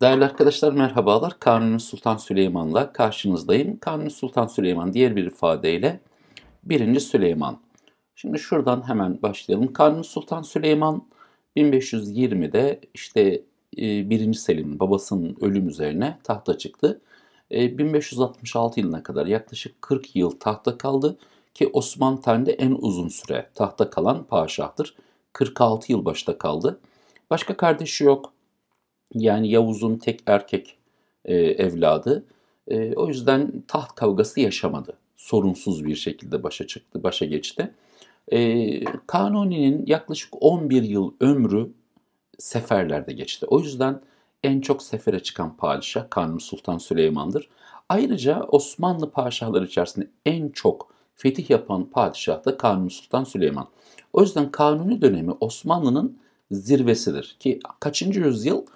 Değerli arkadaşlar merhabalar. Kanuni Sultan Süleyman'la karşınızdayım. Kanuni Sultan Süleyman diğer bir ifadeyle 1. Süleyman. Şimdi şuradan hemen başlayalım. Kanuni Sultan Süleyman 1520'de işte 1. E, Selim babasının ölüm üzerine tahta çıktı. 1566 e, yılına kadar yaklaşık 40 yıl tahta kaldı ki Osmanlı tarihinde en uzun süre tahta kalan padişahtır. 46 yıl başta kaldı. Başka kardeşi yok. Yani Yavuz'un tek erkek e, evladı. E, o yüzden taht kavgası yaşamadı. Sorunsuz bir şekilde başa çıktı, başa geçti. E, Kanuni'nin yaklaşık 11 yıl ömrü seferlerde geçti. O yüzden en çok sefere çıkan padişah Kanuni Sultan Süleyman'dır. Ayrıca Osmanlı padişahları içerisinde en çok fetih yapan padişah da Kanuni Sultan Süleyman. O yüzden Kanuni dönemi Osmanlı'nın zirvesidir ki kaçıncı yüzyıl?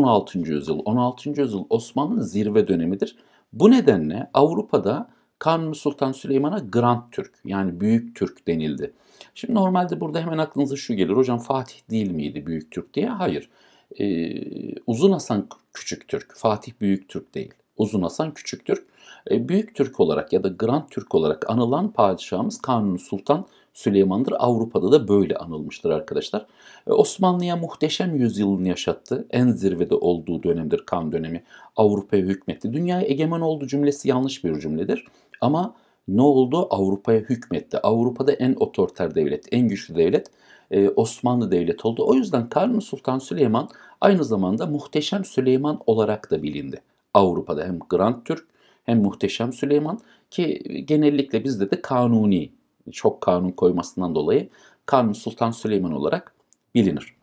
16. yüzyıl. 16. yüzyıl Osmanlı'nın zirve dönemidir. Bu nedenle Avrupa'da Kanuni Sultan Süleyman'a Grand Türk yani Büyük Türk denildi. Şimdi normalde burada hemen aklınıza şu gelir. Hocam Fatih değil miydi Büyük Türk diye? Hayır. Ee, Uzun Hasan Küçük Türk, Fatih Büyük Türk değil. Uzun Hasan Küçük Türk, ee, Büyük Türk olarak ya da Grand Türk olarak anılan padişahımız Kanuni Sultan Süleyman'dır. Avrupa'da da böyle anılmıştır arkadaşlar. E, Osmanlı'ya muhteşem yüzyılını yaşattı. En zirvede olduğu dönemdir kan dönemi. Avrupa'ya hükmetti. Dünyaya egemen oldu cümlesi yanlış bir cümledir. Ama ne oldu? Avrupa'ya hükmetti. Avrupa'da en otoriter devlet, en güçlü devlet e, Osmanlı Devleti oldu. O yüzden Kanuni Sultan Süleyman aynı zamanda Muhteşem Süleyman olarak da bilindi. Avrupa'da hem Grand Türk hem Muhteşem Süleyman ki genellikle bizde de Kanuni çok kanun koymasından dolayı Kanun Sultan Süleyman olarak bilinir.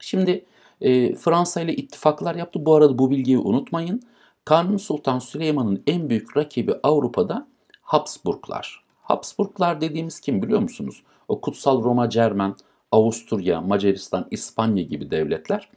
Şimdi e, Fransa ile ittifaklar yaptı. Bu arada bu bilgiyi unutmayın. Kanun Sultan Süleyman'ın en büyük rakibi Avrupa'da Habsburglar. Habsburglar dediğimiz kim biliyor musunuz? O Kutsal Roma Cermen, Avusturya, Macaristan, İspanya gibi devletler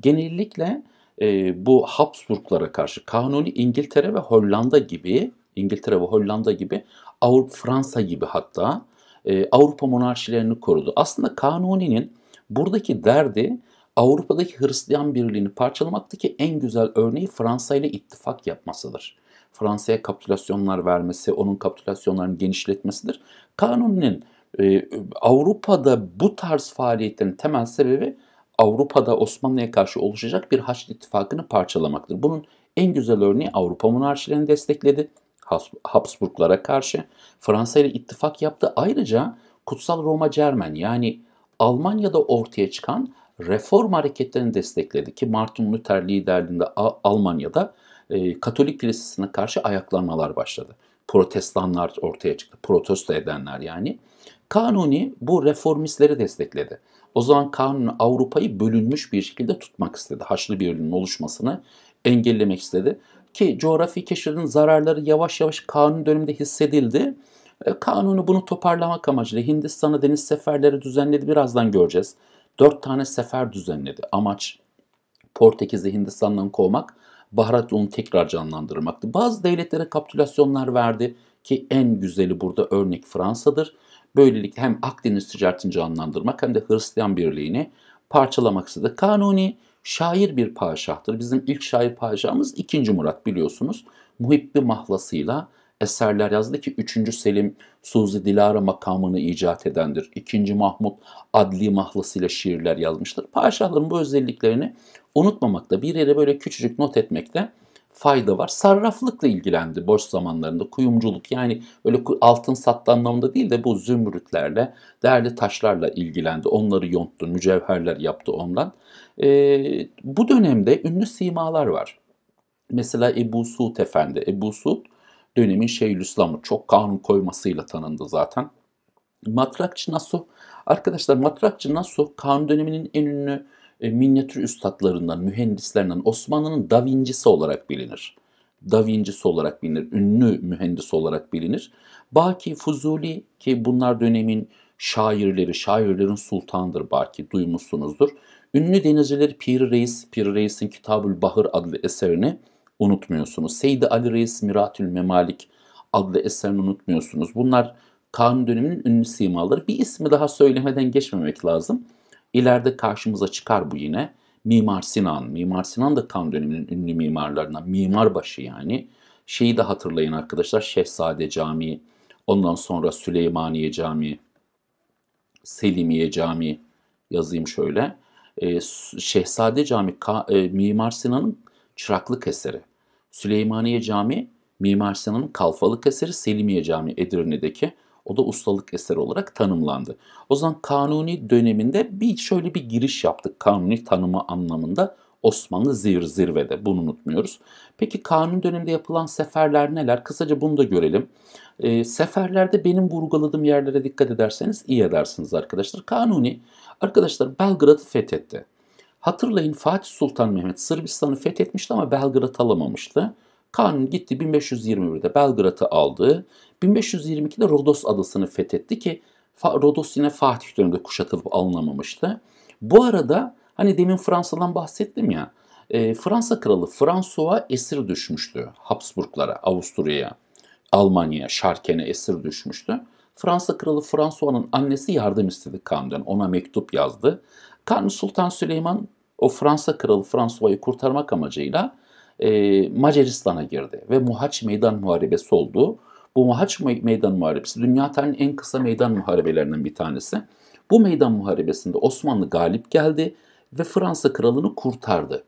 genellikle e, bu Habsburglara karşı Kanuni İngiltere ve Hollanda gibi İngiltere ve Hollanda gibi Avrupa Fransa gibi hatta e, Avrupa monarşilerini korudu. Aslında Kanuni'nin buradaki derdi Avrupa'daki Hristiyan birliğini parçalamaktaki en güzel örneği Fransa ile ittifak yapmasıdır. Fransa'ya kapitülasyonlar vermesi, onun kapitülasyonlarını genişletmesidir. Kanuni'nin e, Avrupa'da bu tarz faaliyetlerin temel sebebi Avrupa'da Osmanlı'ya karşı oluşacak bir Haçlı ittifakını parçalamaktır. Bunun en güzel örneği Avrupa monarşilerini destekledi. Habsburglara karşı Fransa ile ittifak yaptı. Ayrıca Kutsal Roma Cermen yani Almanya'da ortaya çıkan reform hareketlerini destekledi ki Martin Luther liderliğinde Almanya'da e, Katolik kilisesine karşı ayaklanmalar başladı. Protestanlar ortaya çıktı, protesto edenler yani. Kanuni bu reformistleri destekledi. O zaman Kanuni Avrupa'yı bölünmüş bir şekilde tutmak istedi. Haçlı bir oluşmasını engellemek istedi ki coğrafi keşfedin zararları yavaş yavaş kanun döneminde hissedildi. E, kanunu bunu toparlamak amacıyla Hindistan'a deniz seferleri düzenledi. Birazdan göreceğiz. Dört tane sefer düzenledi. Amaç Portekiz'i Hindistan'dan kovmak, Baharat onu tekrar canlandırmaktı. Bazı devletlere kapitülasyonlar verdi ki en güzeli burada örnek Fransa'dır. Böylelikle hem Akdeniz ticaretini canlandırmak hem de Hristiyan birliğini parçalamak istedi. Kanuni şair bir padişahtır. Bizim ilk şair padişahımız 2. Murat biliyorsunuz. Muhibbi mahlasıyla eserler yazdı ki 3. Selim Suzi Dilara makamını icat edendir. 2. Mahmut adli mahlasıyla şiirler yazmıştır. Padişahların bu özelliklerini unutmamakta, bir yere böyle küçücük not etmekte fayda var. Sarraflıkla ilgilendi boş zamanlarında. Kuyumculuk yani öyle altın sattı anlamında değil de bu zümrütlerle, değerli taşlarla ilgilendi. Onları yonttu, mücevherler yaptı ondan. E, bu dönemde ünlü simalar var. Mesela Ebu Suud Efendi. Ebu Suud dönemin Şeyhülislam'ı çok kanun koymasıyla tanındı zaten. Matrakçı Nasuh. Arkadaşlar Matrakçı Nasuh kanun döneminin en ünlü e, minyatür üstadlarından, mühendislerinden Osmanlı'nın Da Vinci'si olarak bilinir. Da Vinci'si olarak bilinir, ünlü mühendis olarak bilinir. Baki, Fuzuli ki bunlar dönemin şairleri, şairlerin sultanıdır Baki, duymuşsunuzdur. Ünlü denizcileri Pir Reis, Pir Reis'in Kitabül Bahır adlı eserini unutmuyorsunuz. Seydi Ali Reis Miratül Memalik adlı eserini unutmuyorsunuz. Bunlar Kanun döneminin ünlü simaları. Bir ismi daha söylemeden geçmemek lazım. İleride karşımıza çıkar bu yine. Mimar Sinan. Mimar Sinan da kan döneminin ünlü mimarlarından. Mimarbaşı yani. Şeyi de hatırlayın arkadaşlar. Şehzade Camii. Ondan sonra Süleymaniye Camii. Selimiye Camii. Yazayım şöyle. Ee, Şehzade Camii e, Mimar Sinan'ın çıraklık eseri. Süleymaniye Camii Mimar Sinan'ın kalfalık eseri. Selimiye Camii Edirne'deki. O da ustalık eseri olarak tanımlandı. O zaman Kanuni döneminde bir şöyle bir giriş yaptık Kanuni tanımı anlamında. Osmanlı zir zirvede bunu unutmuyoruz. Peki Kanuni döneminde yapılan seferler neler? Kısaca bunu da görelim. E, seferlerde benim vurguladığım yerlere dikkat ederseniz iyi edersiniz arkadaşlar. Kanuni arkadaşlar Belgrad'ı fethetti. Hatırlayın Fatih Sultan Mehmet Sırbistan'ı fethetmişti ama Belgrad alamamıştı. Kanuni gitti 1521'de Belgrad'ı aldı. 1522'de Rodos adasını fethetti ki Rodos yine Fatih döneminde kuşatılıp alınamamıştı. Bu arada hani demin Fransa'dan bahsettim ya. E, Fransa kralı François esir düşmüştü Habsburglara, Avusturya'ya, Almanya'ya, Şarken'e esir düşmüştü. Fransa kralı François'ın annesi yardım istedi Kanun'dan. Ona mektup yazdı. Kanuni Sultan Süleyman o Fransa kralı François'ı kurtarmak amacıyla e, Macaristan'a girdi ve Muhaç Meydan Muharebesi oldu. Bu Muhaç Meydan Muharebesi dünya tarihinin en kısa meydan muharebelerinden bir tanesi. Bu meydan muharebesinde Osmanlı galip geldi ve Fransa kralını kurtardı.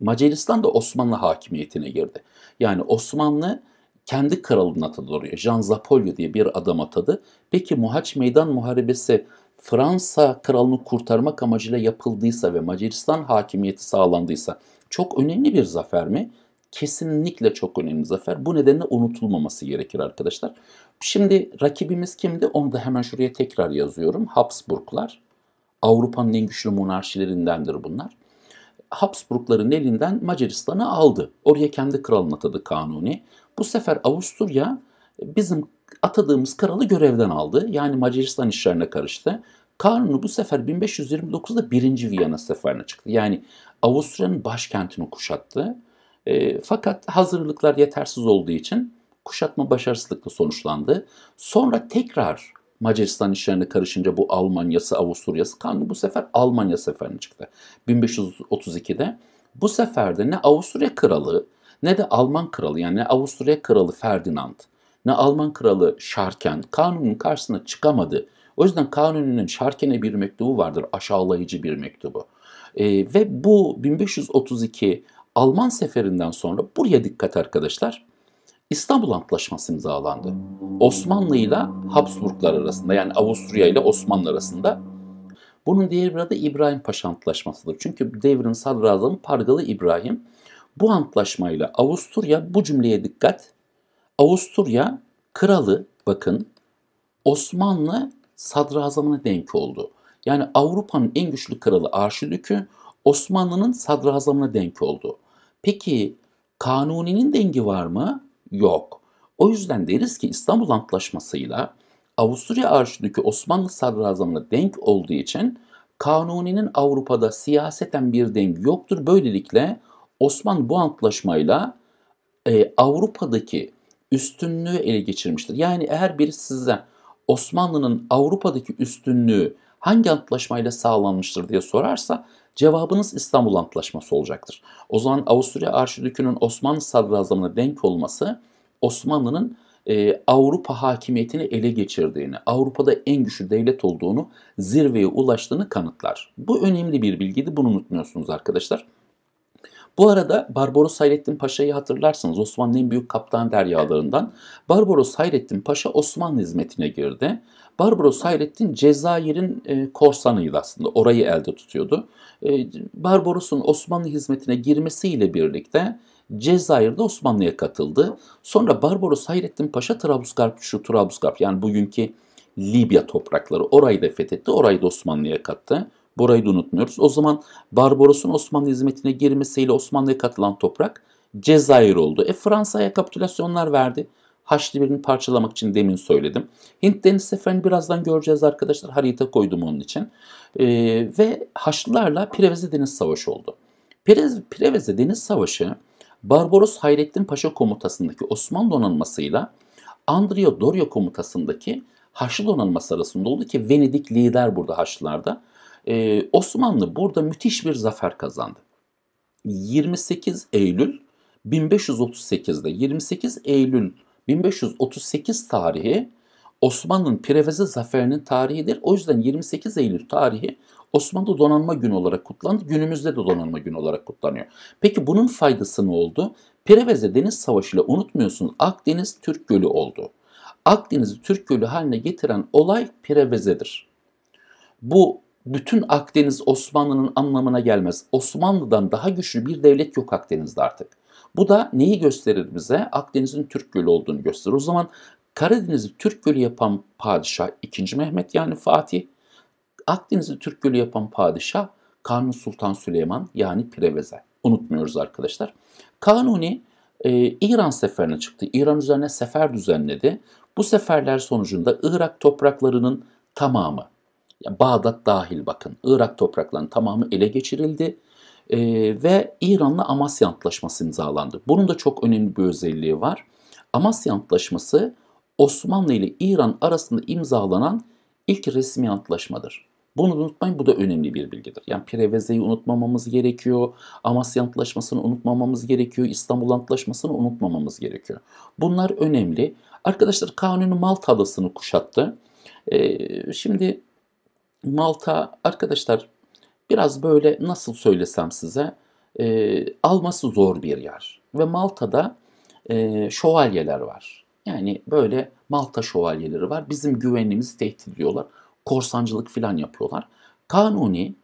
Macaristan da Osmanlı hakimiyetine girdi. Yani Osmanlı kendi kralını atadı oraya. Jean Zapolio diye bir adam atadı. Peki Muhaç Meydan Muharebesi Fransa kralını kurtarmak amacıyla yapıldıysa ve Macaristan hakimiyeti sağlandıysa çok önemli bir zafer mi? Kesinlikle çok önemli zafer. Bu nedenle unutulmaması gerekir arkadaşlar. Şimdi rakibimiz kimdi? Onu da hemen şuraya tekrar yazıyorum. Habsburglar. Avrupa'nın en güçlü monarşilerindendir bunlar. Habsburgların elinden Macaristan'ı aldı. Oraya kendi kralını atadı Kanuni. Bu sefer Avusturya bizim atadığımız kralı görevden aldı. Yani Macaristan işlerine karıştı. Kanuni bu sefer 1529'da 1. Viyana seferine çıktı. Yani Avusturya'nın başkentini kuşattı. E, fakat hazırlıklar yetersiz olduğu için kuşatma başarısızlıkla sonuçlandı. Sonra tekrar Macaristan işlerine karışınca bu Almanya'sı, Avusturya'sı kanlı bu sefer Almanya seferine çıktı. 1532'de bu sefer de ne Avusturya kralı ne de Alman kralı yani ne Avusturya kralı Ferdinand ne Alman kralı Şarken kanunun karşısına çıkamadı. O yüzden kanunun Şarken'e bir mektubu vardır aşağılayıcı bir mektubu. E, ve bu 1532 Alman seferinden sonra buraya dikkat arkadaşlar. İstanbul Antlaşması imzalandı. Osmanlı ile Habsburglar arasında yani Avusturya ile Osmanlı arasında. Bunun diğer bir adı İbrahim Paşa Antlaşması'dır. Çünkü devrin sadrazamı Pargalı İbrahim. Bu antlaşmayla Avusturya bu cümleye dikkat. Avusturya kralı bakın Osmanlı sadrazamına denk oldu. Yani Avrupa'nın en güçlü kralı Arşidük'ü Osmanlı'nın sadrazamına denk oldu. Peki Kanuni'nin dengi var mı? Yok. O yüzden deriz ki İstanbul Antlaşması'yla Avusturya Arşidükü Osmanlı sadrazamına denk olduğu için Kanuni'nin Avrupa'da siyaseten bir dengi yoktur. Böylelikle Osmanlı bu antlaşmayla e, Avrupa'daki üstünlüğü ele geçirmiştir. Yani eğer biri size Osmanlı'nın Avrupa'daki üstünlüğü hangi antlaşmayla sağlanmıştır diye sorarsa cevabınız İstanbul Antlaşması olacaktır. O zaman Avusturya Arşidükü'nün Osmanlı sadrazamına denk olması Osmanlı'nın e, Avrupa hakimiyetini ele geçirdiğini, Avrupa'da en güçlü devlet olduğunu, zirveye ulaştığını kanıtlar. Bu önemli bir bilgiydi. Bunu unutmuyorsunuz arkadaşlar. Bu arada Barbaros Hayrettin Paşa'yı hatırlarsınız. Osmanlı'nın büyük kaptan deryalarından. Barbaros Hayrettin Paşa Osmanlı hizmetine girdi. Barbaros Hayrettin Cezayir'in e, korsanıydı aslında. Orayı elde tutuyordu. E, Barbaros'un Osmanlı hizmetine girmesiyle birlikte Cezayir'de Osmanlı'ya katıldı. Sonra Barbaros Hayrettin Paşa Trablusgarp, şu Trablusgarp yani bugünkü Libya toprakları orayı da fethetti, orayı da Osmanlı'ya kattı. Burayı da unutmuyoruz. O zaman Barbaros'un Osmanlı hizmetine girmesiyle Osmanlı'ya katılan toprak Cezayir oldu. E Fransa'ya kapitülasyonlar verdi. Haçlı birini parçalamak için demin söyledim. Hint Deniz Seferi'ni birazdan göreceğiz arkadaşlar. Harita koydum onun için. E, ve Haçlılarla Preveze Deniz Savaşı oldu. Preveze, Preveze Deniz Savaşı Barbaros Hayrettin Paşa komutasındaki Osmanlı donanmasıyla Andrea Doria komutasındaki Haçlı donanması arasında oldu ki Venedik lider burada Haçlılarda. Ee, Osmanlı burada müthiş bir zafer kazandı. 28 Eylül 1538'de 28 Eylül 1538 tarihi Osmanlı'nın Preveze zaferinin tarihidir. O yüzden 28 Eylül tarihi Osmanlı donanma günü olarak kutlandı. Günümüzde de donanma günü olarak kutlanıyor. Peki bunun faydası ne oldu? Preveze Deniz Savaşı ile unutmuyorsunuz Akdeniz Türk Gölü oldu. Akdeniz'i Türk Gölü haline getiren olay Preveze'dir. Bu bütün Akdeniz Osmanlı'nın anlamına gelmez. Osmanlı'dan daha güçlü bir devlet yok Akdeniz'de artık. Bu da neyi gösterir bize? Akdeniz'in Türk Gölü olduğunu gösterir. O zaman Karadeniz'i Türk Gölü yapan padişah 2. Mehmet yani Fatih. Akdeniz'i Türk Gölü yapan padişah Kanuni Sultan Süleyman yani Preveze. Unutmuyoruz arkadaşlar. Kanuni e, İran seferine çıktı. İran üzerine sefer düzenledi. Bu seferler sonucunda Irak topraklarının tamamı, yani Bağdat dahil bakın, Irak topraklarının tamamı ele geçirildi e, ve İran'la Amasya Antlaşması imzalandı. Bunun da çok önemli bir özelliği var. Amasya Antlaşması Osmanlı ile İran arasında imzalanan ilk resmi antlaşmadır. Bunu unutmayın bu da önemli bir bilgidir. Yani Preveze'yi unutmamamız gerekiyor. Amasya Antlaşması'nı unutmamamız gerekiyor. İstanbul Antlaşması'nı unutmamamız gerekiyor. Bunlar önemli. Arkadaşlar Kanuni Malta adasını kuşattı. Ee, şimdi Malta arkadaşlar Biraz böyle nasıl söylesem size e, alması zor bir yer. Ve Malta'da e, şövalyeler var. Yani böyle Malta şövalyeleri var. Bizim güvenliğimizi tehdit ediyorlar. Korsancılık filan yapıyorlar. Kanuni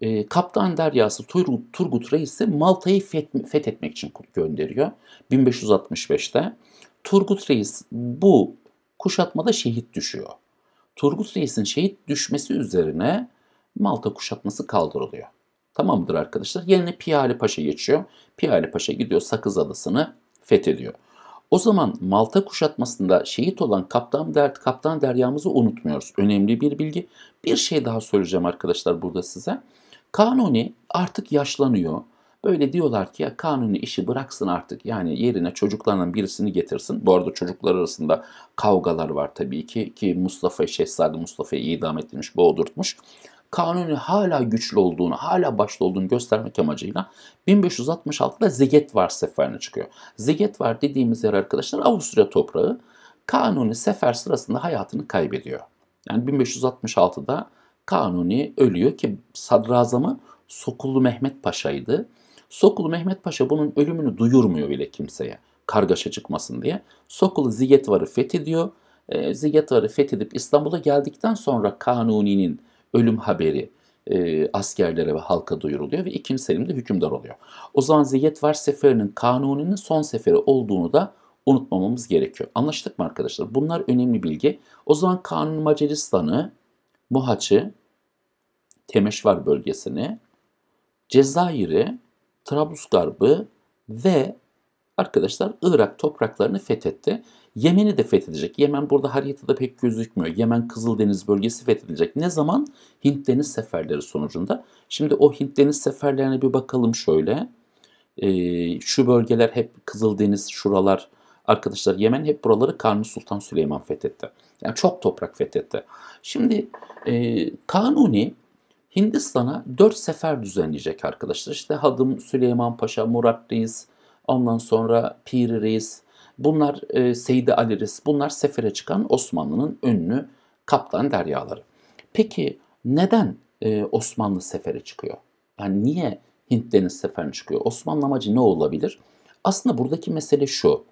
e, Kaptan Deryası Turgut, Turgut Reis'i Malta'yı fethetmek için gönderiyor. 1565'te. Turgut Reis bu kuşatmada şehit düşüyor. Turgut Reis'in şehit düşmesi üzerine Malta kuşatması kaldırılıyor. Tamamdır arkadaşlar? Yerine Piyale Paşa geçiyor. Piyale Paşa gidiyor Sakız Adası'nı fethediyor. O zaman Malta kuşatmasında şehit olan Kaptan Dert, Kaptan Derya'mızı unutmuyoruz. Önemli bir bilgi. Bir şey daha söyleyeceğim arkadaşlar burada size. Kanuni artık yaşlanıyor. Böyle diyorlar ki ya Kanuni işi bıraksın artık. Yani yerine çocuklarından birisini getirsin. Bu arada çocuklar arasında kavgalar var tabii ki. Ki Mustafa Şehzade Mustafa'yı idam etmiş, boğdurtmuş kanuni hala güçlü olduğunu, hala başta olduğunu göstermek amacıyla 1566'da Zegetvar seferine çıkıyor. Zegetvar dediğimiz yer arkadaşlar Avusturya toprağı. Kanuni sefer sırasında hayatını kaybediyor. Yani 1566'da Kanuni ölüyor ki sadrazamı Sokullu Mehmet Paşa'ydı. Sokulu Mehmet Paşa bunun ölümünü duyurmuyor bile kimseye kargaşa çıkmasın diye. Sokulu Zigetvar'ı fethediyor. E, ee, Zigetvar'ı fethedip İstanbul'a geldikten sonra Kanuni'nin ölüm haberi e, askerlere ve halka duyuruluyor ve 2. Selim de hükümdar oluyor. O zaman Ziyet var seferinin kanuninin son seferi olduğunu da unutmamamız gerekiyor. Anlaştık mı arkadaşlar? Bunlar önemli bilgi. O zaman Kanun Macaristan'ı, Mohaç'ı, Temeşvar bölgesini, Cezayir'i, Trablusgarb'ı ve arkadaşlar Irak topraklarını fethetti. Yemen'i de fethedecek. Yemen burada haritada pek gözükmüyor. Yemen Kızıldeniz bölgesi fethedilecek. Ne zaman? Hint deniz seferleri sonucunda. Şimdi o Hint deniz seferlerine bir bakalım şöyle. Ee, şu bölgeler hep Kızıldeniz, şuralar arkadaşlar Yemen hep buraları Kanuni Sultan Süleyman fethetti. Yani çok toprak fethetti. Şimdi e, Kanuni Hindistan'a 4 sefer düzenleyecek arkadaşlar. İşte Hadım, Süleyman Paşa, Murat Reis, ondan sonra Pir Reis, Bunlar e, Seydi Aliris, bunlar sefere çıkan Osmanlı'nın ünlü kaptan deryaları. Peki neden e, Osmanlı sefere çıkıyor? Yani niye Hint deniz seferine çıkıyor? Osmanlı amacı ne olabilir? Aslında buradaki mesele şu.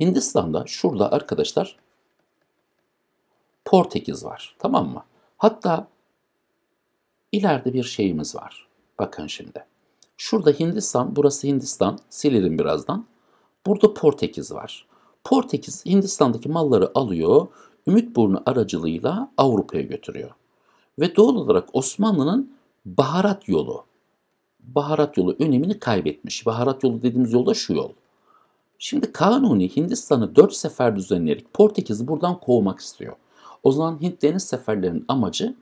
Hindistan'da şurada arkadaşlar Portekiz var. Tamam mı? Hatta ileride bir şeyimiz var. Bakın şimdi. Şurada Hindistan, burası Hindistan. Silerim birazdan. Burada Portekiz var. Portekiz Hindistan'daki malları alıyor, Ümitburnu aracılığıyla Avrupa'ya götürüyor. Ve doğal olarak Osmanlı'nın baharat yolu, baharat yolu önemini kaybetmiş. Baharat yolu dediğimiz yolda şu yol. Şimdi Kanuni Hindistan'ı dört sefer düzenleyerek Portekiz'i buradan kovmak istiyor. O zaman Hint deniz seferlerinin amacı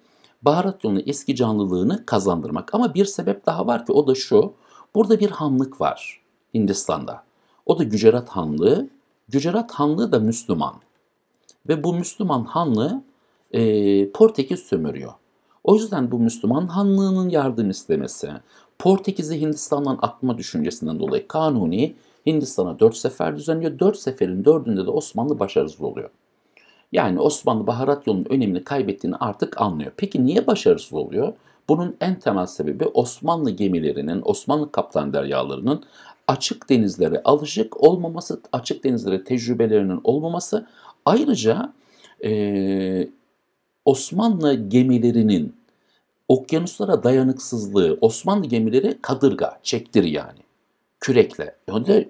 baharat yolunun eski canlılığını kazandırmak. Ama bir sebep daha var ki o da şu. Burada bir hamlık var Hindistan'da. O da Gücerat Hanlığı. Gücerat Hanlığı da Müslüman. Ve bu Müslüman Hanlığı e, Portekiz sömürüyor. O yüzden bu Müslüman Hanlığı'nın yardım istemesi, Portekiz'i Hindistan'dan atma düşüncesinden dolayı Kanuni Hindistan'a dört sefer düzenliyor. Dört seferin dördünde de Osmanlı başarısız oluyor. Yani Osmanlı baharat yolunun önemini kaybettiğini artık anlıyor. Peki niye başarısız oluyor? Bunun en temel sebebi Osmanlı gemilerinin, Osmanlı kaptan deryalarının açık denizlere alışık olmaması, açık denizlere tecrübelerinin olmaması ayrıca e, Osmanlı gemilerinin okyanuslara dayanıksızlığı, Osmanlı gemileri kadırga, çektir yani kürekle. Yani e,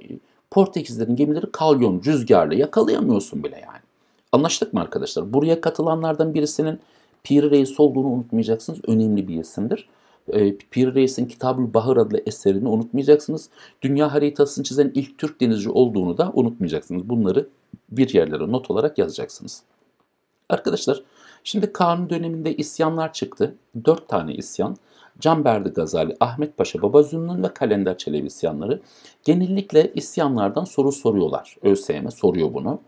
Portekizlerin gemileri kalyon, rüzgarla yakalayamıyorsun bile yani. Anlaştık mı arkadaşlar? Buraya katılanlardan birisinin Piri Reis olduğunu unutmayacaksınız. Önemli bir isimdir. E, Pir Reis'in Kitab-ül Bahır adlı eserini unutmayacaksınız. Dünya haritasını çizen ilk Türk denizci olduğunu da unutmayacaksınız. Bunları bir yerlere not olarak yazacaksınız. Arkadaşlar şimdi Kanun döneminde isyanlar çıktı. Dört tane isyan. Canberdi Gazali, Ahmet Paşa Babazünnün ve Kalender Çelebi isyanları. Genellikle isyanlardan soru soruyorlar. ÖSYM soruyor bunu.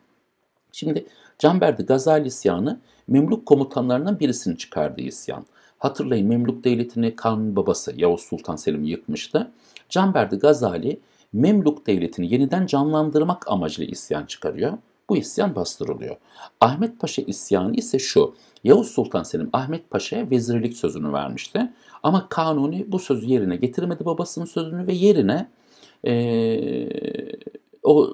Şimdi Canberdi Gazali isyanı Memlük komutanlarından birisini çıkardığı isyan. Hatırlayın Memluk Devleti'ni kan babası Yavuz Sultan Selim yıkmıştı. Canberdi Gazali Memluk Devleti'ni yeniden canlandırmak amacıyla isyan çıkarıyor. Bu isyan bastırılıyor. Ahmet Paşa isyanı ise şu. Yavuz Sultan Selim Ahmet Paşa'ya vezirlik sözünü vermişti. Ama Kanuni bu sözü yerine getirmedi babasının sözünü ve yerine ee, o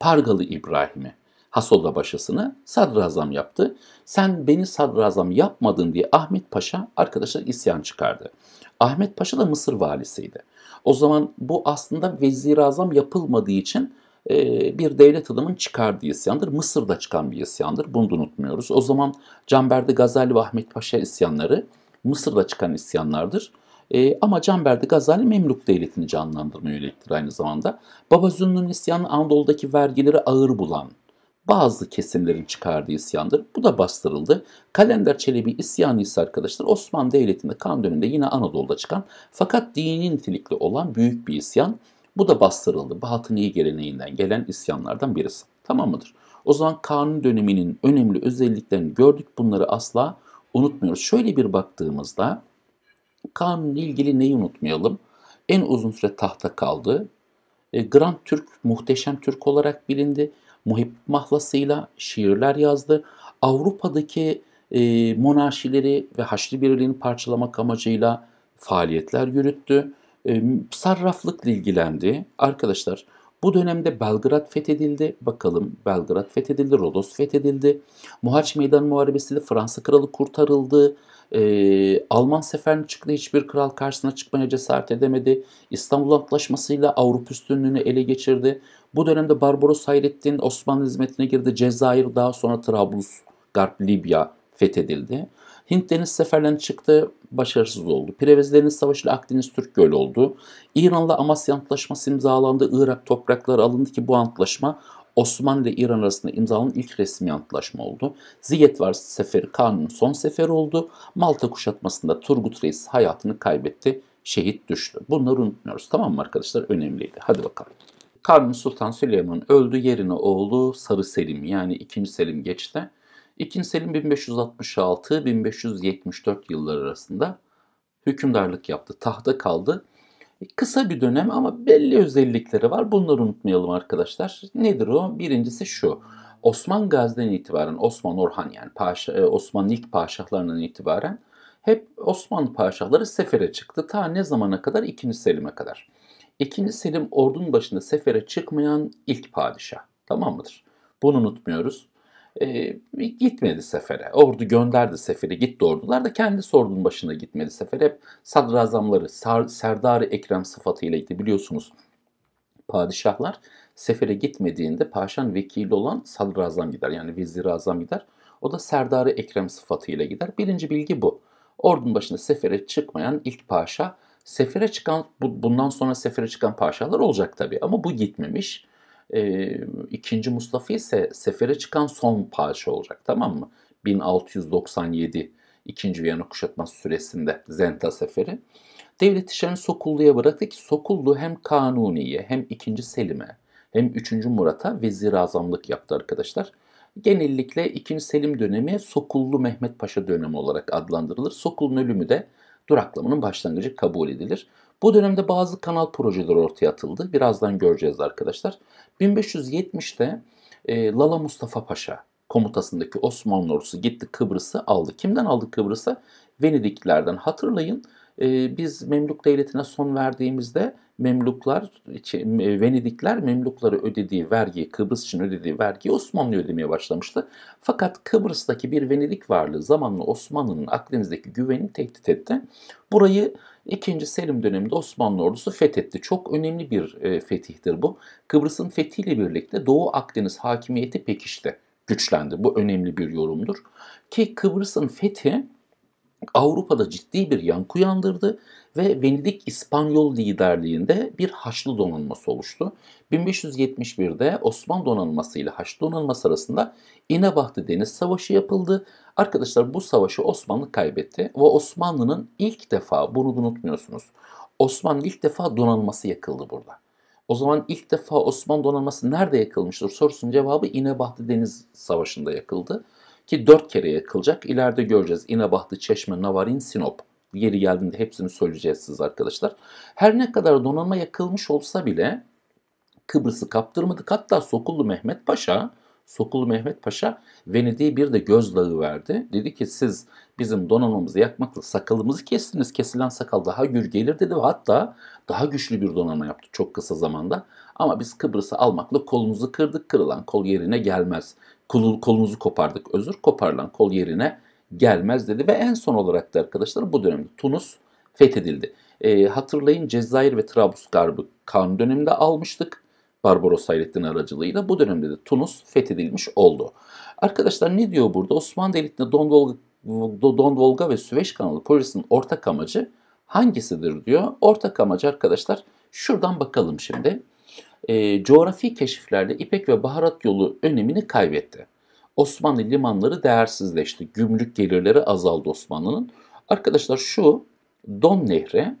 Pargalı İbrahim'i Hasolda başasını sadrazam yaptı. Sen beni sadrazam yapmadın diye Ahmet Paşa arkadaşlar isyan çıkardı. Ahmet Paşa da Mısır valisiydi. O zaman bu aslında vezirazam yapılmadığı için e, bir devlet adamın çıkardığı isyandır. Mısır'da çıkan bir isyandır. Bunu da unutmuyoruz. O zaman Canberdi Gazali ve Ahmet Paşa isyanları Mısır'da çıkan isyanlardır. E, ama Canberdi Gazali Memlük Devleti'ni canlandırmaya yöneliktir aynı zamanda. Baba Zünnü'nün isyanı Anadolu'daki vergileri ağır bulan, bazı kesimlerin çıkardığı isyandır. Bu da bastırıldı. Kalender Çelebi isyanı ise arkadaşlar Osmanlı Devleti'nde kan döneminde yine Anadolu'da çıkan fakat dini nitelikli olan büyük bir isyan. Bu da bastırıldı. Batıniye geleneğinden gelen isyanlardan birisi. Tamam mıdır? O zaman kanun döneminin önemli özelliklerini gördük. Bunları asla unutmuyoruz. Şöyle bir baktığımızda kanunla ilgili neyi unutmayalım? En uzun süre tahta kaldı. E, Grand Türk, Muhteşem Türk olarak bilindi muhip mahlasıyla şiirler yazdı. Avrupa'daki e, monarşileri ve Haçlı Birliği'ni parçalamak amacıyla faaliyetler yürüttü. E, sarraflıkla ilgilendi. Arkadaşlar bu dönemde Belgrad fethedildi. Bakalım Belgrad fethedildi, Rodos fethedildi. Muhaç Meydan Muharebesi'de Fransa kralı kurtarıldı. Ee, Alman seferine çıktı. Hiçbir kral karşısına çıkmaya cesaret edemedi. İstanbul Antlaşması'yla Avrupa üstünlüğünü ele geçirdi. Bu dönemde Barbaros Hayrettin Osmanlı hizmetine girdi. Cezayir daha sonra Trablus, Garp, Libya fethedildi. Hint deniz seferlerinin çıktı, başarısız oldu. Prevez Deniz Savaşı Akdeniz Türk Gölü oldu. İran'la Amasya Antlaşması imzalandı. Irak toprakları alındı ki bu antlaşma Osmanlı ile İran arasında imzalanan ilk resmi antlaşma oldu. Ziyetvar seferi Kanun'un son seferi oldu. Malta kuşatmasında Turgut Reis hayatını kaybetti. Şehit düştü. Bunları unutmuyoruz tamam mı arkadaşlar? Önemliydi. Hadi bakalım. Kanuni Sultan Süleyman öldü. Yerine oğlu Sarı Selim yani 2. Selim geçti. İkinci Selim 1566-1574 yılları arasında hükümdarlık yaptı, tahta kaldı. E, kısa bir dönem ama belli özellikleri var. Bunları unutmayalım arkadaşlar. Nedir o? Birincisi şu. Osman Gazi'den itibaren Osman Orhan yani Paşa, e, Osmanlı ilk paşahlarından itibaren hep Osmanlı padişahları sefere çıktı. Ta ne zamana kadar? İkinci Selim'e kadar. İkinci Selim ordunun başında sefere çıkmayan ilk padişah. Tamam mıdır? Bunu unutmuyoruz. E, gitmedi sefere. Ordu gönderdi sefere gitti ordular da kendi ordunun başına gitmedi sefere. Hep sadrazamları, Sar, Serdar-ı Ekrem sıfatıyla gitti biliyorsunuz. Padişahlar sefere gitmediğinde paşan vekili olan sadrazam gider yani vezir azam gider. O da Serdar-ı Ekrem sıfatıyla gider. Birinci bilgi bu. Ordunun başına sefere çıkmayan ilk paşa sefere çıkan bundan sonra sefere çıkan paşalar olacak tabii ama bu gitmemiş. E, ikinci Mustafa ise sefere çıkan son paşa olacak tamam mı? 1697 2. Viyana kuşatması süresinde Zenta seferi. Devlet işlerini Sokullu'ya bıraktı ki Sokullu hem Kanuni'ye hem 2. Selim'e hem 3. Murat'a vezir azamlık yaptı arkadaşlar. Genellikle 2. Selim dönemi Sokullu Mehmet Paşa dönemi olarak adlandırılır. Sokullu'nun ölümü de duraklamanın başlangıcı kabul edilir. Bu dönemde bazı kanal projeleri ortaya atıldı. Birazdan göreceğiz arkadaşlar. 1570'te e, Lala Mustafa Paşa komutasındaki Osmanlı ordusu gitti Kıbrıs'ı aldı. Kimden aldı Kıbrıs'ı? Venediklilerden. Hatırlayın e, biz Memluk Devleti'ne son verdiğimizde Memluklar, e, Venedikler Memluklara ödediği vergiyi, Kıbrıs için ödediği vergiyi Osmanlı ödemeye başlamıştı. Fakat Kıbrıs'taki bir Venedik varlığı zamanla Osmanlı'nın Akdeniz'deki güvenini tehdit etti. Burayı 2. Selim döneminde Osmanlı ordusu fethetti. Çok önemli bir e, fetihtir bu. Kıbrıs'ın fethiyle birlikte Doğu Akdeniz hakimiyeti pekişti, güçlendi. Bu önemli bir yorumdur. Ki Kıbrıs'ın fethi Avrupa'da ciddi bir yankı uyandırdı ve Venedik İspanyol liderliğinde bir Haçlı donanması oluştu. 1571'de Osmanlı donanması ile Haçlı donanması arasında İnebahtı Deniz Savaşı yapıldı. Arkadaşlar bu savaşı Osmanlı kaybetti ve Osmanlı'nın ilk defa bunu unutmuyorsunuz. Osmanlı ilk defa donanması yakıldı burada. O zaman ilk defa Osmanlı donanması nerede yakılmıştır sorusunun cevabı İnebahtı Deniz Savaşı'nda yakıldı. Ki dört kere yakılacak. İleride göreceğiz İnebahtı Çeşme, Navarin, Sinop. Yeri geldiğinde hepsini söyleyeceğiz siz arkadaşlar. Her ne kadar donanma yakılmış olsa bile Kıbrıs'ı kaptırmadık. Hatta Sokullu Mehmet Paşa Sokullu Mehmet Paşa Venedik'e bir de gözdağı verdi. Dedi ki siz bizim donanmamızı yakmakla sakalımızı kestiniz. Kesilen sakal daha gür gelir dedi ve hatta daha güçlü bir donanma yaptı çok kısa zamanda. Ama biz Kıbrıs'ı almakla kolunuzu kırdık. Kırılan kol yerine gelmez. kolunuzu kopardık. Özür koparılan kol yerine gelmez dedi ve en son olarak da arkadaşlar bu dönemde Tunus fethedildi. E, hatırlayın Cezayir ve Trablus Kan döneminde almıştık. Barbaros Hayrettin aracılığıyla bu dönemde de Tunus fethedilmiş oldu. Arkadaşlar ne diyor burada? Osmanlı devletinde Don Volga, Don Volga ve Süveyş kanalı projesinin ortak amacı hangisidir diyor. Ortak amacı arkadaşlar şuradan bakalım şimdi. E, coğrafi keşiflerde İpek ve baharat yolu önemini kaybetti. Osmanlı limanları değersizleşti. Gümrük gelirleri azaldı Osmanlı'nın. Arkadaşlar şu Don Nehri,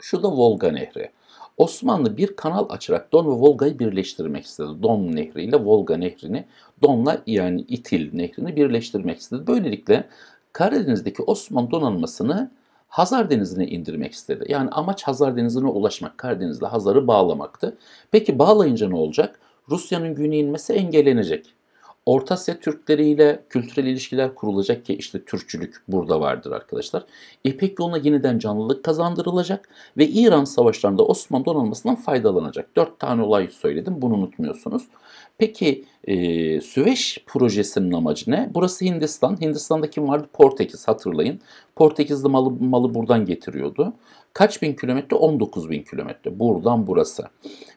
şu da Volga Nehri. Osmanlı bir kanal açarak Don ve Volga'yı birleştirmek istedi. Don Nehri ile Volga Nehri'ni, Don'la yani İtil Nehri'ni birleştirmek istedi. Böylelikle Karadeniz'deki Osmanlı donanmasını Hazar Denizi'ne indirmek istedi. Yani amaç Hazar Denizi'ne ulaşmak, Karadeniz'le Hazar'ı bağlamaktı. Peki bağlayınca ne olacak? Rusya'nın güney inmesi engellenecek. Orta Asya Türkleri kültürel ilişkiler kurulacak ki işte Türkçülük burada vardır arkadaşlar. İpek yoluna yeniden canlılık kazandırılacak ve İran savaşlarında Osmanlı donanmasından faydalanacak. Dört tane olay söyledim bunu unutmuyorsunuz. Peki e, Süveyş projesinin amacı ne? Burası Hindistan. Hindistan'da kim vardı? Portekiz hatırlayın. Portekizli malı, malı buradan getiriyordu. Kaç bin kilometre? 19 bin kilometre. Buradan burası.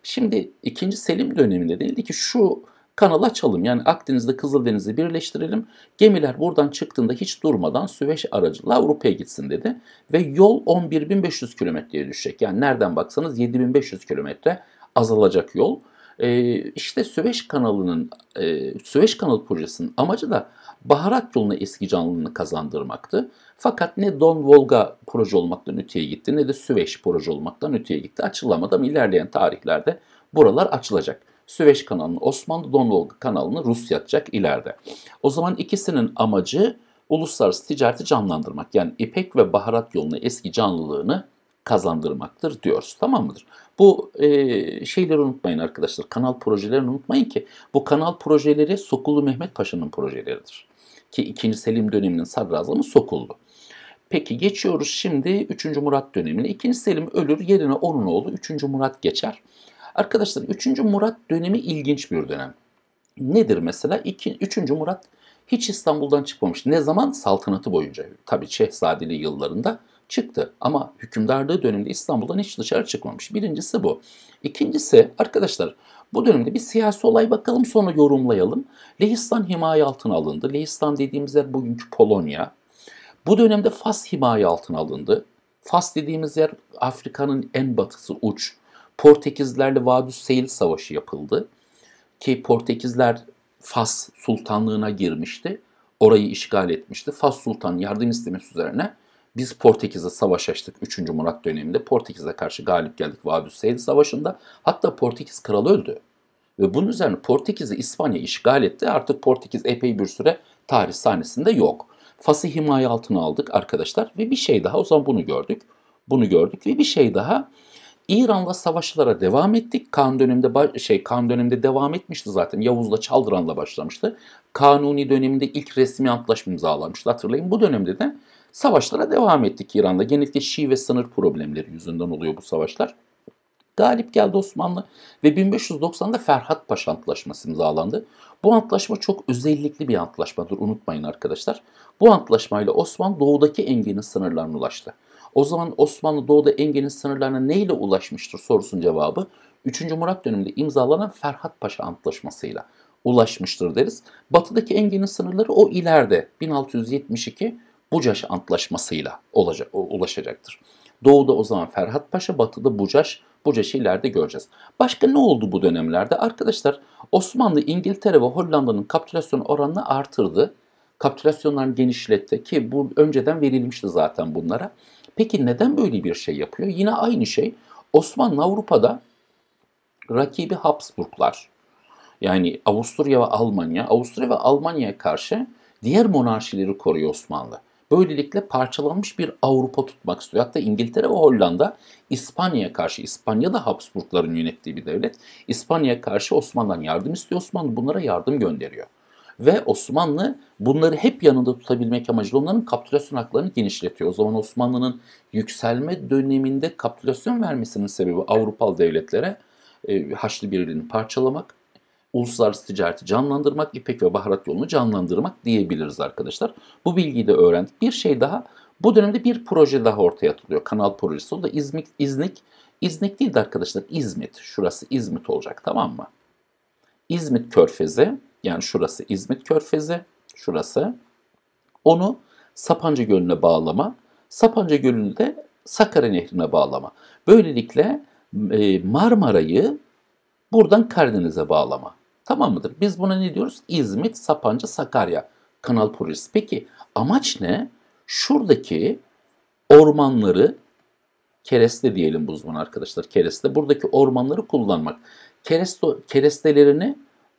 Şimdi 2. Selim döneminde değildi ki şu kanal açalım. Yani Akdeniz'de Kızıldeniz'i birleştirelim. Gemiler buradan çıktığında hiç durmadan Süveyş aracılığıyla Avrupa'ya gitsin dedi. Ve yol 11.500 kilometreye düşecek. Yani nereden baksanız 7.500 kilometre azalacak yol. Ee, işte Süveyş kanalının, e, Süveyş kanalı projesinin amacı da baharat yoluna eski canlılığını kazandırmaktı. Fakat ne Don Volga proje olmaktan öteye gitti ne de Süveyş proje olmaktan öteye gitti. Açılamada ilerleyen tarihlerde buralar açılacak. Süveyş kanalını Osmanlı, Donvolga kanalını Rus yatacak ileride. O zaman ikisinin amacı uluslararası ticareti canlandırmak. Yani ipek ve baharat yolunu eski canlılığını kazandırmaktır diyoruz. Tamam mıdır? Bu e, şeyleri unutmayın arkadaşlar. Kanal projelerini unutmayın ki bu kanal projeleri Sokullu Mehmet Paşa'nın projeleridir. Ki 2. Selim döneminin sadrazamı Sokullu. Peki geçiyoruz şimdi 3. Murat dönemine. 2. Selim ölür yerine onun oğlu 3. Murat geçer. Arkadaşlar 3. Murat dönemi ilginç bir dönem. Nedir mesela? 2, 3. Murat hiç İstanbul'dan çıkmamış. Ne zaman? Saltanatı boyunca. Tabii Şehzadeli yıllarında çıktı ama hükümdarlığı döneminde İstanbul'dan hiç dışarı çıkmamış. Birincisi bu. İkincisi arkadaşlar bu dönemde bir siyasi olay bakalım sonra yorumlayalım. Lehistan himaye altına alındı. Lehistan dediğimiz yer bugünkü Polonya. Bu dönemde Fas himaye altına alındı. Fas dediğimiz yer Afrika'nın en batısı uç. Portekizlerle Vadus Seyil Savaşı yapıldı. Ki Portekizler Fas Sultanlığına girmişti. Orayı işgal etmişti. Fas Sultan yardım istemesi üzerine biz Portekiz'e savaş açtık 3. Murat döneminde. Portekiz'e karşı galip geldik Vadus Seyil Savaşı'nda. Hatta Portekiz kralı öldü. Ve bunun üzerine Portekiz'i İspanya işgal etti. Artık Portekiz epey bir süre tarih sahnesinde yok. Fas'ı himaye altına aldık arkadaşlar ve bir şey daha o zaman bunu gördük. Bunu gördük ve bir şey daha İran'la savaşlara devam ettik. Kan döneminde şey Kan döneminde devam etmişti zaten. Yavuz'la Çaldıran'la başlamıştı. Kanuni döneminde ilk resmi antlaşma imzalanmıştı. Hatırlayın bu dönemde de savaşlara devam ettik İran'la. Genellikle Şii ve sınır problemleri yüzünden oluyor bu savaşlar. Galip geldi Osmanlı ve 1590'da Ferhat Paşa Antlaşması imzalandı. Bu antlaşma çok özellikli bir antlaşmadır unutmayın arkadaşlar. Bu antlaşmayla Osmanlı doğudaki enginin sınırlarına ulaştı. O zaman Osmanlı doğuda Engin'in sınırlarına neyle ulaşmıştır sorusun cevabı 3. Murat döneminde imzalanan Ferhat Paşa Antlaşması'yla ulaşmıştır deriz. Batıdaki Engin'in sınırları o ileride 1672 Bucaş Antlaşması'yla olacak, ulaşacaktır. Doğuda o zaman Ferhat Paşa, batıda Bucaş. Bucaş'ı ileride göreceğiz. Başka ne oldu bu dönemlerde? Arkadaşlar Osmanlı, İngiltere ve Hollanda'nın kapitülasyon oranını artırdı. Kapitülasyonlarını genişletti ki bu önceden verilmişti zaten bunlara. Peki neden böyle bir şey yapıyor? Yine aynı şey Osmanlı Avrupa'da rakibi Habsburglar. Yani Avusturya ve Almanya. Avusturya ve Almanya'ya karşı diğer monarşileri koruyor Osmanlı. Böylelikle parçalanmış bir Avrupa tutmak istiyor. Hatta İngiltere ve Hollanda İspanya'ya karşı, İspanya da Habsburgların yönettiği bir devlet. İspanya'ya karşı Osmanlı'dan yardım istiyor. Osmanlı bunlara yardım gönderiyor. Ve Osmanlı bunları hep yanında tutabilmek amacıyla onların kapitülasyon haklarını genişletiyor. O zaman Osmanlı'nın yükselme döneminde kapitülasyon vermesinin sebebi Avrupalı devletlere e, Haçlı Birliği'ni parçalamak, uluslararası ticareti canlandırmak, ipek ve baharat yolunu canlandırmak diyebiliriz arkadaşlar. Bu bilgiyi de öğrendik. Bir şey daha, bu dönemde bir proje daha ortaya atılıyor. Kanal projesi. O da İzmit, İznik, İznik değil de arkadaşlar İzmit. Şurası İzmit olacak tamam mı? İzmit Körfezi yani şurası İzmit Körfezi, şurası. Onu Sapanca Gölü'ne bağlama, Sapanca Gölü'nü de Sakarya Nehri'ne bağlama. Böylelikle e, Marmara'yı buradan Karadeniz'e bağlama. Tamam mıdır? Biz buna ne diyoruz? İzmit, Sapanca, Sakarya kanal projesi. Peki amaç ne? Şuradaki ormanları kereste diyelim bu uzman arkadaşlar kereste. Buradaki ormanları kullanmak. Kereste, kerestelerini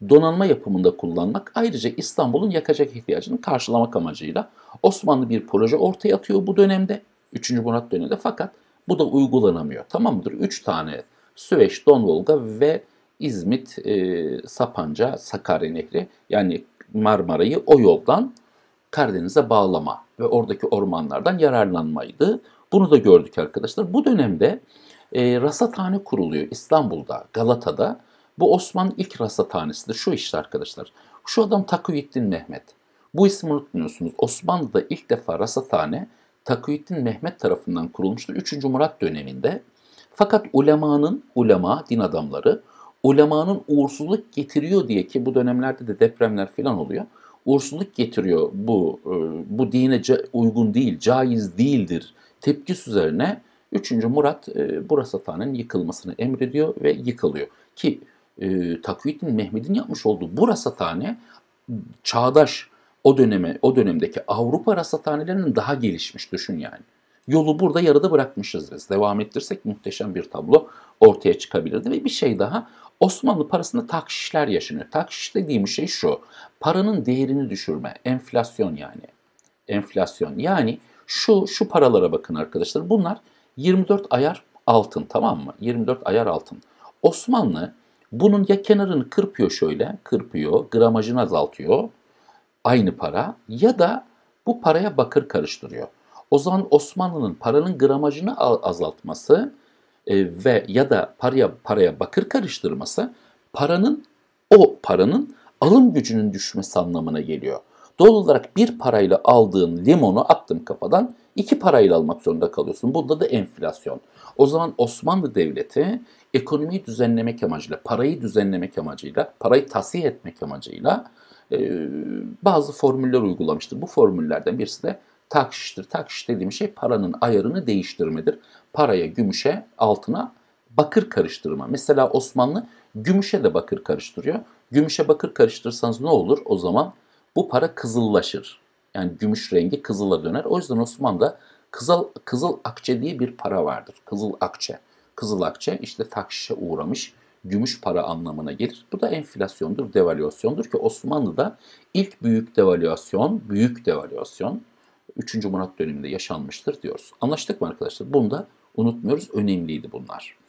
donanma yapımında kullanmak ayrıca İstanbul'un yakacak ihtiyacını karşılamak amacıyla Osmanlı bir proje ortaya atıyor bu dönemde. 3. Murat döneminde fakat bu da uygulanamıyor. Tamam mıdır? 3 tane Süveyş, Volga ve İzmit, e, Sapanca, Sakarya Nehri yani Marmara'yı o yoldan Karadeniz'e bağlama ve oradaki ormanlardan yararlanmaydı. Bunu da gördük arkadaşlar. Bu dönemde e, rasathane kuruluyor İstanbul'da, Galata'da bu Osman'ın ilk rasa rasathanesidir. Şu işte arkadaşlar. Şu adam Takuyettin Mehmet. Bu ismi unutmuyorsunuz. Osmanlı'da ilk defa rasa tane Takuyettin Mehmet tarafından kurulmuştur 3. Murat döneminde. Fakat ulemanın, ulema, din adamları, ulemanın uğursuzluk getiriyor diye ki bu dönemlerde de depremler falan oluyor. Uğursuzluk getiriyor bu, e, bu dine uygun değil, caiz değildir tepkisi üzerine 3. Murat e, bu rasathanenin yıkılmasını emrediyor ve yıkılıyor. Ki e, Takviyettin Mehmet'in yapmış olduğu bu rasathane çağdaş o döneme o dönemdeki Avrupa rasathanelerinin daha gelişmiş düşün yani. Yolu burada yarıda bırakmışız biz. Devam ettirsek muhteşem bir tablo ortaya çıkabilirdi ve bir şey daha Osmanlı parasında takşişler yaşanıyor. Takşiş dediğim şey şu. Paranın değerini düşürme, enflasyon yani. Enflasyon. Yani şu şu paralara bakın arkadaşlar. Bunlar 24 ayar altın tamam mı? 24 ayar altın. Osmanlı bunun ya kenarını kırpıyor şöyle, kırpıyor, gramajını azaltıyor aynı para ya da bu paraya bakır karıştırıyor. O zaman Osmanlı'nın paranın gramajını azaltması e, ve ya da paraya paraya bakır karıştırması paranın o paranın alım gücünün düşmesi anlamına geliyor. Doğal olarak bir parayla aldığın limonu attım kafadan iki parayla almak zorunda kalıyorsun. Bunda da enflasyon. O zaman Osmanlı Devleti ekonomiyi düzenlemek amacıyla, parayı düzenlemek amacıyla, parayı tahsih etmek amacıyla e, bazı formüller uygulamıştır. Bu formüllerden birisi de takşiştir. Takşiş dediğim şey paranın ayarını değiştirmedir. Paraya, gümüşe, altına bakır karıştırma. Mesela Osmanlı gümüşe de bakır karıştırıyor. Gümüşe bakır karıştırsanız ne olur? O zaman bu para kızıllaşır. Yani gümüş rengi kızıla döner. O yüzden Osmanlı'da kızıl, kızıl akçe diye bir para vardır. Kızıl akçe. Kızıl akçe işte takşişe uğramış gümüş para anlamına gelir. Bu da enflasyondur, devalüasyondur ki Osmanlı'da ilk büyük devalüasyon, büyük devalüasyon 3. Murat döneminde yaşanmıştır diyoruz. Anlaştık mı arkadaşlar? Bunu da unutmuyoruz. Önemliydi bunlar.